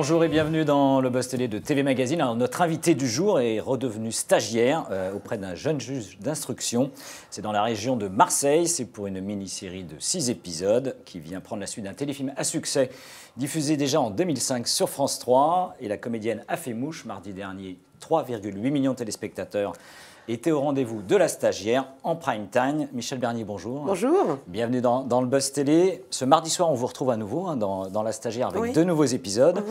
Bonjour et bienvenue dans le Buzz Télé de TV Magazine. notre invité du jour est redevenu stagiaire euh, auprès d'un jeune juge d'instruction. C'est dans la région de Marseille. C'est pour une mini-série de six épisodes qui vient prendre la suite d'un téléfilm à succès diffusé déjà en 2005 sur France 3. Et la comédienne a fait mouche mardi dernier. 3,8 millions de téléspectateurs était au rendez-vous de la stagiaire en prime time. Michel Bernier, bonjour. Bonjour. Bienvenue dans, le Buzz Télé. Ce mardi soir, on vous retrouve à nouveau hein, dans, la stagiaire avec deux nouveaux épisodes. Mhm.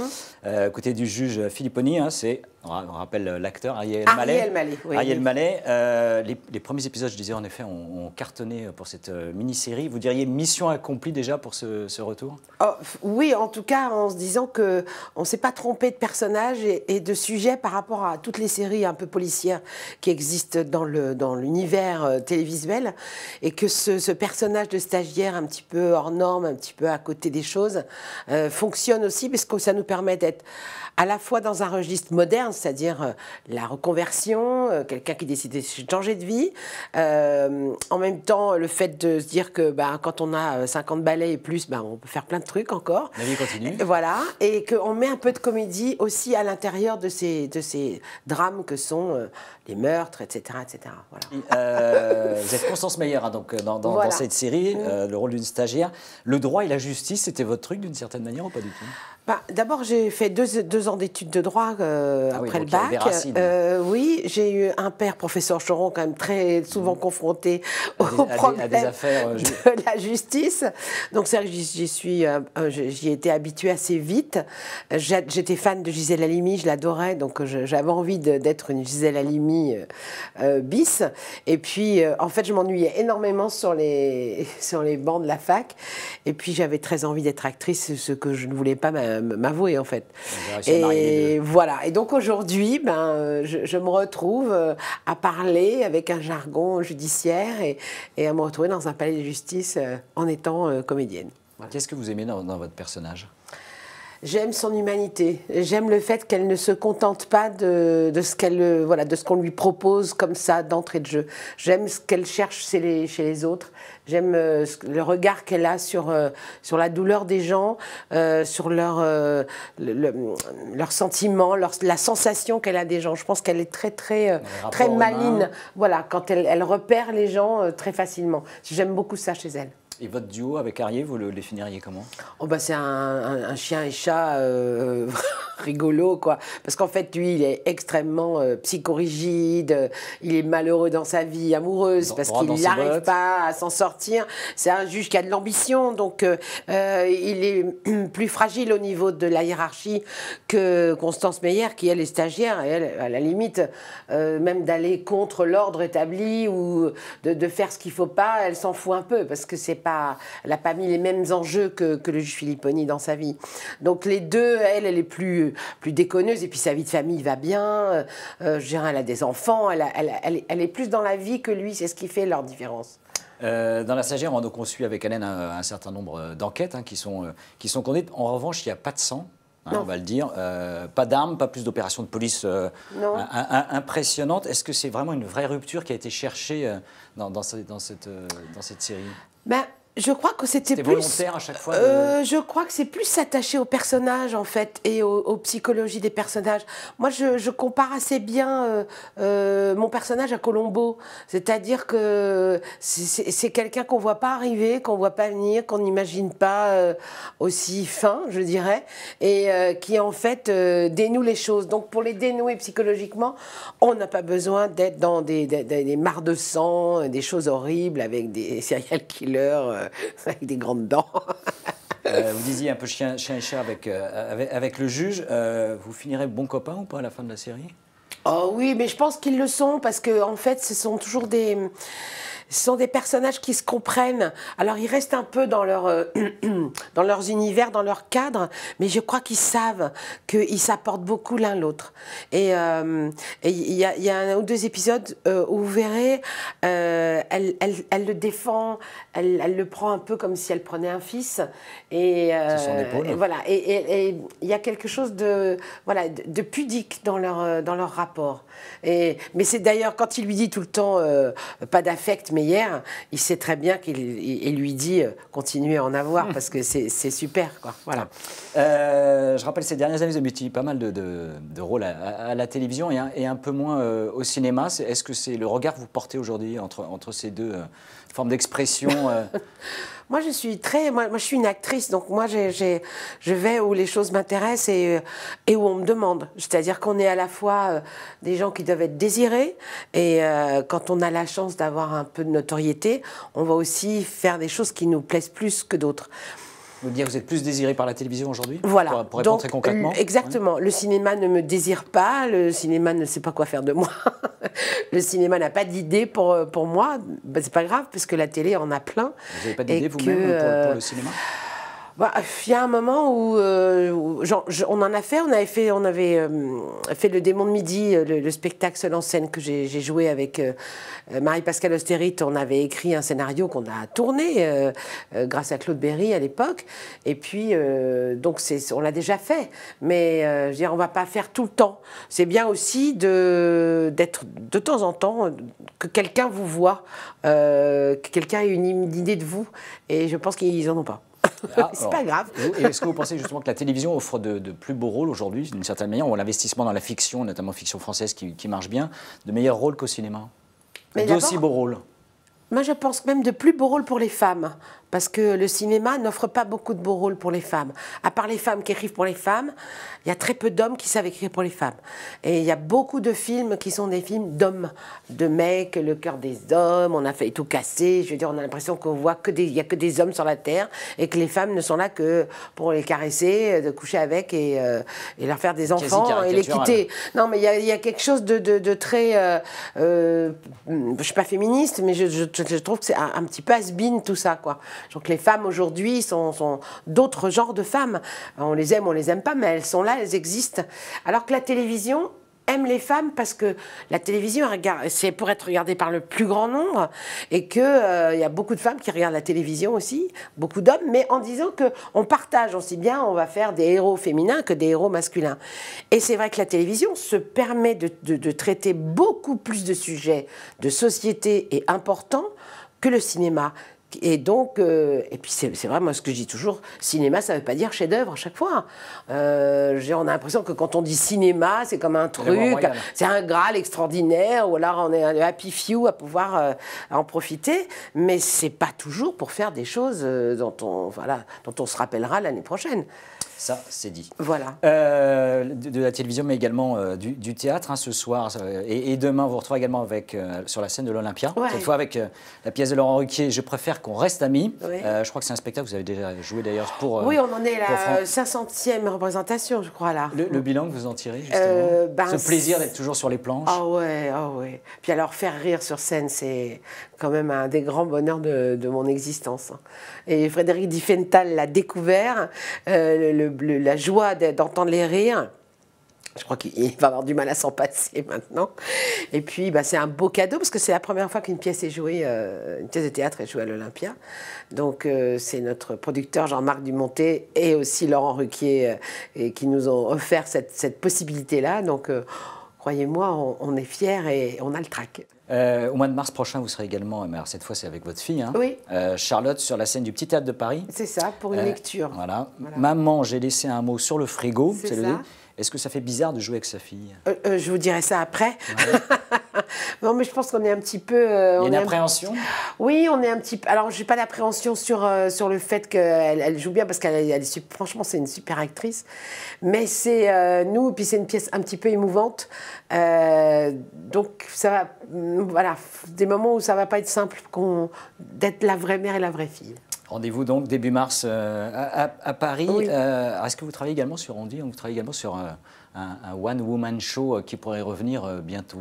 Euh, côté du juge Filipponi, hein, c'est, on rappelle l'acteur Ariel ah, Mallet. Ariel Mallet, oui. Ariel euh, les, premiers épisodes, je disais en effet, ont, cartonné pour cette euh, mini-série. Vous diriez mission accomplie déjà pour ce, retour oh, Oui, en tout cas, en se disant qu'on ne s'est pas trompé de personnages et, de sujets par rapport à toutes les séries un peu policières qui existent dans l'univers euh, télévisuel et que ce, personnage de stagiaire un petit peu hors norme, un petit peu à côté des choses, euh, fonctionne aussi parce que ça nous permet d'être à la fois dans un registre moderne, c'est-à-dire euh, la reconversion, quelqu'un qui décide de changer de vie, en même temps le fait de se dire que bah, quand on a 50 ballets et plus, bah, on peut faire plein de trucs encore. La vie continue. Voilà, et qu'on met un peu de comédie aussi à l'intérieur de ces, de ces drames que sont les meurtres, etc etc. Euh, vous êtes Constance Meilleur hein, donc, euh, dans, cette série, euh, le rôle d'une stagiaire. Le droit et la justice, c'était votre truc d'une certaine manière ou pas du tout bah, D'abord, j'ai fait deux, ans d'études de droit ah après le bac. oui, j'ai eu un père professeur Choron, quand même très souvent mmh. confronté aux de la justice. Donc, c'est vrai que j'y suis, j'y ai habituée assez vite. J'étais fan de Gisèle Halimi, je l'adorais, donc j'avais envie d'être une Gisèle Halimi euh, bis. Et puis, euh, en fait, je m'ennuyais énormément sur les, sur les bancs de la fac. Et puis, j'avais très envie d'être actrice, ce que je ne voulais pas m'avouer, en fait. Et voilà. Et donc, aujourd'hui, ben, euh, je, me retrouve à parler avec un jargon judiciaire et, à me retrouver dans un palais de justice en étant comédienne. Qu'est-ce que vous aimez dans votre personnage J'aime son humanité. J'aime le fait qu'elle ne se contente pas euh, de, ce qu'on lui propose comme ça d'entrée de jeu. J'aime ce qu'elle cherche chez les, autres. J'aime euh, le regard qu'elle a sur euh, la douleur des gens, sur leur leurs sentiments, la sensation qu'elle a des gens. Je pense qu'elle est très très très maline. Voilà quand elle repère les gens très facilement. J'aime beaucoup ça chez elle. Et votre duo avec Arié, vous le définiriez comment oh bah C'est un, chien et chat. Euh, rigolo, quoi. Parce qu'en fait, lui, il est extrêmement euh, psychorigide, euh, il est malheureux dans sa vie amoureuse parce qu'il n'arrive pas à s'en sortir. C'est un juge qui a de l'ambition, donc euh, il est plus fragile au niveau de la hiérarchie que Constance Meyer, qui, elle, est stagiaire, et elle, à la limite, même d'aller contre l'ordre établi ou de, faire ce qu'il faut pas, elle s'en fout un peu parce que c'est pas, elle n'a pas mis les mêmes enjeux que, que le juge Filipponi dans sa vie. Donc les deux, elle, elle est plus plus, déconneuse. Et puis sa vie de famille va bien. Euh, euh, elle a des enfants. Elle, est plus dans la vie que lui. C'est ce qui fait leur différence. Euh, dans la sagère, on, a conçu avec Hélène un, certain nombre d'enquêtes hein, qui, sont, qui sont En revanche, il n'y a pas de sang. Hein, on va le dire, pas d'armes, pas plus d'opérations de police impressionnantes. Est-ce que c'est vraiment une vraie rupture qui a été cherchée dans, cette, dans cette, série ben, je crois que c'était plus volontaire à chaque fois. Euh, je crois que c'est plus s'attacher aux personnages en fait et aux, psychologies des personnages. Moi, je, je compare assez bien euh, euh mon personnage à Colombo, c'est-à-dire que c'est quelqu'un qu'on voit pas arriver, qu'on voit pas venir, qu'on n'imagine pas euh, aussi fin, je dirais, et euh, qui en fait dénoue les choses. Donc, pour les dénouer psychologiquement, on n'a pas besoin d'être dans des, des, de sang, des choses horribles avec des serial killers avec des grandes dents. Euh, vous disiez un peu chien, chien et chat avec, euh, avec, le juge. Euh, vous finirez bon copain ou pas à la fin de la série Oh oui, mais je pense qu'ils le sont parce que en fait, ce sont toujours des ce sont des personnages qui se comprennent. Alors ils restent un peu dans, leur, euh, dans leurs univers, dans leur cadre, mais je crois qu'ils savent qu'ils s'apportent beaucoup l'un l'autre. Et euh, il y, a, un ou deux épisodes euh, où vous verrez, elle, elle, elle, le défend, elle, elle, le prend un peu comme si elle prenait un fils. Et, son voilà. Et il y a quelque chose de, voilà, de pudique dans leur, dans leur rapport. Et, mais c'est d'ailleurs quand il lui dit tout le temps, pas d'affect, hier, il sait très bien qu'il lui dit euh, continuez à en avoir hmm. parce que c'est super. Quoi. Voilà. Euh, je rappelle ces dernières années, vous avez pas mal de, rôles à, la télévision et un, peu moins euh, au cinéma. Est-ce que c'est le regard que vous portez aujourd'hui entre, entre ces deux formes d'expression Moi, je suis très, moi, moi je suis une actrice, donc moi, j'ai je vais où les choses m'intéressent et, euh, et, où on me demande. C'est-à-dire qu'on est à la fois euh, des gens qui doivent être désirés et euh, quand on a la chance d'avoir un peu de notoriété, on va aussi faire des choses qui nous plaisent plus que d'autres. Vous dire que vous êtes plus désiré par la télévision aujourd'hui Voilà. Pour, répondre très concrètement. Exactement. Le cinéma ne me désire pas, le cinéma ne sait pas quoi faire de moi. le cinéma n'a pas d'idée pour, euh, pour moi. Ben, c'est pas grave, puisque la télé en a plein. Vous n'avez pas d'idée vous-même pour le euh, cinéma bah, il y a un moment où, euh, on en a fait, on avait fait, on avait euh, fait le démon de midi, euh, le, spectacle seul en scène que j'ai joué avec Marie-Pascale Austérite. On avait écrit un scénario qu'on a tourné grâce à Claude Berry à l'époque. Et puis donc on l'a déjà fait, mais on ne on va pas faire tout le temps. C'est bien aussi d'être de temps en temps que quelqu'un vous voit, que quelqu'un ait une, une idée de vous. Et je pense qu'ils n'en ont pas. Ah, c'est pas grave. Est-ce que vous pensez justement que la télévision offre de, plus beaux rôles aujourd'hui, d'une certaine manière, ou l'investissement dans la fiction, notamment fiction française qui, qui marche bien, de meilleurs rôles qu'au cinéma D'aussi beaux rôles moi, je pense même de plus beaux rôles pour les femmes, parce que le cinéma n'offre pas beaucoup de beaux rôles pour les femmes. À part les femmes qui écrivent pour les femmes, il y a très peu d'hommes qui savent écrire pour les femmes. Et il y a beaucoup de films qui sont des films d'hommes, de mecs, le cœur des hommes, on a fait tout casser. Je veux dire, on a l'impression qu'on voit que des, il y a que des hommes sur la terre et que les femmes ne sont là que pour les caresser, euh, de coucher avec et, euh, leur faire des enfants et les quitter. Non, mais il y, a, quelque chose de, très euh, je suis pas féministe, mais je, trouve que c'est un, petit peu has-been tout ça, quoi. Donc les femmes aujourd'hui sont, sont d'autres genres de femmes. On les aime, on les aime pas, mais elles sont là, elles existent. Alors que la télévision, aime les femmes parce que la télévision, c'est pour être regardé par le plus grand nombre et que euh, il y a beaucoup de femmes qui regardent la télévision aussi, beaucoup d'hommes, mais en disant qu'on partage, aussi bien, on va faire des héros féminins que des héros masculins. Et c'est vrai que la télévision se permet de traiter beaucoup plus de sujets de société et importants que le cinéma. Et donc, euh, et puis c'est vrai, moi ce que je dis toujours, cinéma, ça veut pas dire chef-d'œuvre à chaque fois. Euh, on a l'impression que quand on dit cinéma, c'est comme un truc, c'est un graal extraordinaire, ou alors on est un happy few à pouvoir euh, en profiter, mais c'est pas toujours pour faire des choses euh, dont on, voilà, dont on se rappellera l'année prochaine. Ça, c'est dit. Voilà. Euh, de, la télévision, mais également euh, du, théâtre hein, ce soir. Euh, et, demain, vous retrouve également avec, sur la scène de l'Olympia. Cette fois avec la pièce de Laurent Ruquier, Je préfère qu'on reste amis. je crois que c'est un spectacle que vous avez déjà joué d'ailleurs pour. oui, on en est la 500e représentation, je crois, là. Le, bilan que vous en tirez, justement ben, Ce plaisir d'être toujours sur les planches. Ah ouais, ah ouais. Puis alors, faire rire sur scène, c'est quand même un des grands bonheurs de, mon existence. Hein. Et Frédéric Diffenthal l'a découvert. le la joie d'entendre les rires. Je crois qu'il va avoir du mal à s'en passer maintenant. Et puis, bah, c'est un beau cadeau parce que c'est la première fois qu'une pièce est jouée, euh, une pièce de théâtre est jouée à l'Olympia. Donc, euh, c'est notre producteur Jean-Marc Dumonté et aussi Laurent Ruquier euh, qui nous ont offert cette, possibilité-là. Donc, croyez-moi, on, est fiers et on a le trac. Euh, au mois de mars prochain, vous serez également, mais cette fois c'est avec votre fille, hein. euh, Charlotte, sur la scène du Petit Théâtre de Paris. C'est ça, pour une euh, lecture. Voilà. Maman, j'ai laissé un mot sur le frigo. C'est Est-ce que ça fait bizarre de jouer avec sa fille Je vous dirai ça après. non, mais je pense qu'on est un petit peu. Euh, Il y a une appréhension Oui, on est un petit peu. Alors, je n'ai pas d'appréhension sur, euh, sur le fait qu'elle elle joue bien, parce qu'elle franchement, c'est une super actrice. Mais c'est euh, nous, et puis c'est une pièce un petit peu émouvante. donc, ça va. Mm, voilà, des moments où ça ne va pas être simple d'être la vraie mère et la vraie fille. Rendez-vous donc début mars à, Paris. Est-ce que vous travaillez également sur Andy Vous travaillez également sur un, one-woman show euh, qui pourrait revenir euh, bientôt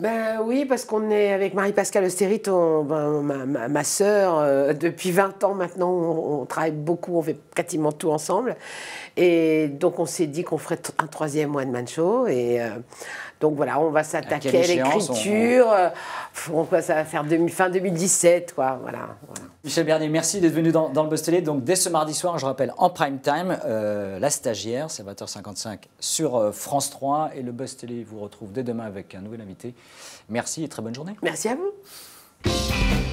ben Oui, parce qu'on est avec Marie-Pascale Osterit, ben, ma, ma, sœur, euh, depuis 20 ans maintenant, on, travaille beaucoup, on fait quasiment tout ensemble. Et donc on s'est dit qu'on ferait un troisième one-man show. Et donc voilà, on va s'attaquer à, l'écriture. On... ça va faire fin 2017, quoi. Voilà. voilà. Michel Bernier, merci d'être venu dans, le Télé. Donc, dès ce mardi soir, je rappelle, en prime time, euh, La Stagiaire, c'est 20h55 sur euh, France 3. Et le Télé vous retrouve dès demain avec un nouvel invité. Merci et très bonne journée. Merci à vous.